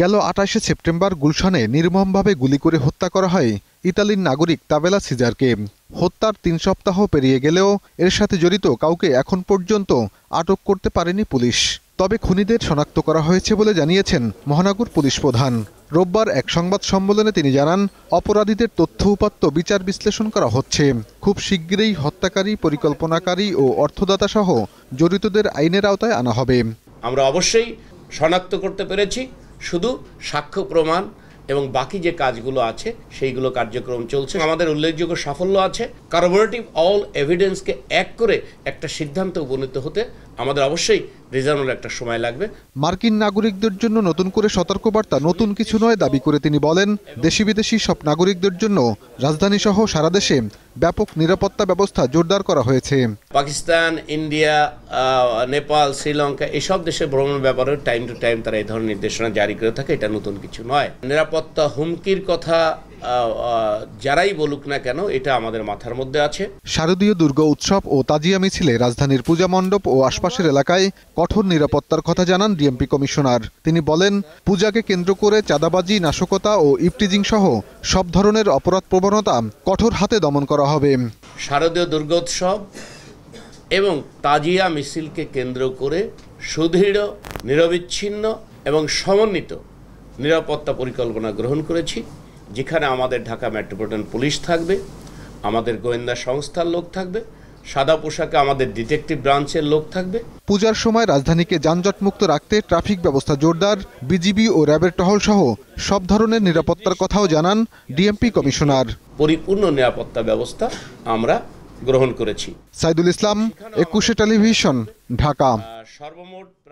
গেল আঠাশে সেপ্টেম্বর গুলশানে নির্মমভাবে গুলি করে হত্যা করা হয় ইতালির নাগরিক তাবেলা সিজারকে হত্যার তিন সপ্তাহ পেরিয়ে গেলেও এর সাথে জড়িত কাউকে এখন পর্যন্ত আটক করতে পারেনি পুলিশ তবে খুনিদের শনাক্ত করা হয়েছে বলে জানিয়েছেন মহানগর পুলিশ প্রধান রোববার এক সংবাদ সম্মেলনে তিনি জানান অপরাধীদের তথ্য উপাত্ত বিচার বিশ্লেষণ করা হচ্ছে খুব শীঘ্রই হত্যাকারী পরিকল্পনাকারী ও অর্থদাতা সহ জড়িতদের আইনের আওতায় আনা হবে আমরা অবশ্যই শনাক্ত করতে পেরেছি শুধু সাক্ষ্য প্রমাণ এবং বাকি যে কাজগুলো আছে সেইগুলো কার্যক্রম চলছে আমাদের উল্লেখযোগ্য সাফল্য আছে কার্বোরেটিভ অল এভিডেন্সকে এক করে একটা সিদ্ধান্ত উপনীত হতে আমাদের অবশ্যই রিজনেবল একটা সময় লাগবে মার্কিন নাগরিকদের জন্য নতুন করে সতর্কবার্তা নতুন কিছু নয় দাবি করে তিনি বলেন দেশি বিদেশি সব নাগরিকদের জন্য রাজধানী সহ সারা দেশে ব্যাপক নিরাপত্তা ব্যবস্থা জোরদার করা হয়েছে পাকিস্তান ইন্ডিয়া নেপাল শ্রীলঙ্কা এসব দেশে ভ্রমণের ব্যাপারে টাইম টু টাইম তারা এই ধরনের নির্দেশনা জারি করে থাকে এটা নতুন কিছু নয় নিরাপত্তা হুমকির কথা যারাই বলুক না কেন এটা আমাদের মাথার মধ্যে আছে শারদীয় দুর্গ উৎসব ও তাজিয়া মিছিলে রাজধানীর পূজা মণ্ডপ ও আশপাশের এলাকায় কঠোর নিরাপত্তার কথা জানান ডিএমপি কমিশনার তিনি বলেন পূজাকে কেন্দ্র করে চাঁদাবাজি নাশকতা ও ইপটিজিং সহ সব ধরনের অপরাধ প্রবণতা কঠোর হাতে দমন করা হবে শারদীয় দুর্গোৎসব এবং তাজিয়া মিছিলকে কেন্দ্র করে সুদৃঢ় নিরবিচ্ছিন্ন এবং সমন্বিত নিরাপত্তা পরিকল্পনা গ্রহণ করেছি যেখানে আমাদের ঢাকা মেট্রোপলিটন পুলিশ থাকবে আমাদের গোয়েন্দা সংস্থার লোক থাকবে সাদা পোশাকে আমাদের ডিটেকটিভ ব্রাঞ্চের লোক থাকবে পূজার সময় রাজধানীকে যানজটমুক্ত রাখতে ট্রাফিক ব্যবস্থা জোরদার বিজিবি ও র্যাবের টহল সহ সব ধরনের নিরাপত্তার কথাও জানান ডিএমপি কমিশনার পরিপূর্ণ নিরাপত্তা ব্যবস্থা আমরা গ্রহণ করেছি সাইদুল ইসলাম একুশে টেলিভিশন ঢাকা সর্বমোট